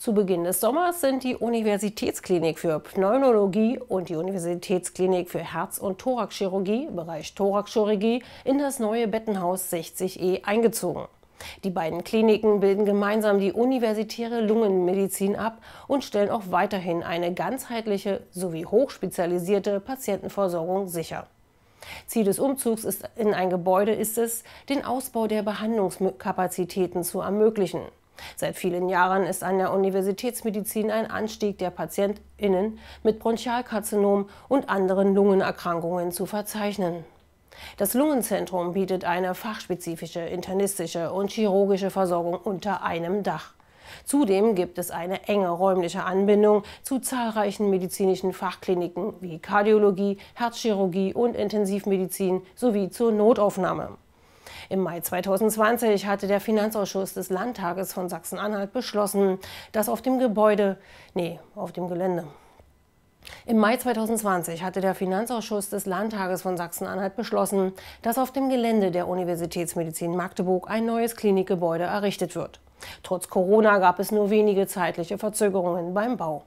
Zu Beginn des Sommers sind die Universitätsklinik für Pneumologie und die Universitätsklinik für Herz- und Thoraxchirurgie, Bereich Thoraxchirurgie, in das neue Bettenhaus 60e eingezogen. Die beiden Kliniken bilden gemeinsam die universitäre Lungenmedizin ab und stellen auch weiterhin eine ganzheitliche sowie hochspezialisierte Patientenversorgung sicher. Ziel des Umzugs ist, in ein Gebäude ist es, den Ausbau der Behandlungskapazitäten zu ermöglichen. Seit vielen Jahren ist an der Universitätsmedizin ein Anstieg der PatientInnen mit Bronchialkarzinom und anderen Lungenerkrankungen zu verzeichnen. Das Lungenzentrum bietet eine fachspezifische internistische und chirurgische Versorgung unter einem Dach. Zudem gibt es eine enge räumliche Anbindung zu zahlreichen medizinischen Fachkliniken wie Kardiologie, Herzchirurgie und Intensivmedizin sowie zur Notaufnahme. Im Mai 2020 hatte der Finanzausschuss des Landtages von Sachsen-Anhalt beschlossen, dass auf dem Gebäude, nee, auf dem Gelände im Mai 2020 hatte der Finanzausschuss des Landtages von Sachsen-Anhalt beschlossen, dass auf dem Gelände der Universitätsmedizin Magdeburg ein neues Klinikgebäude errichtet wird. Trotz Corona gab es nur wenige zeitliche Verzögerungen beim Bau.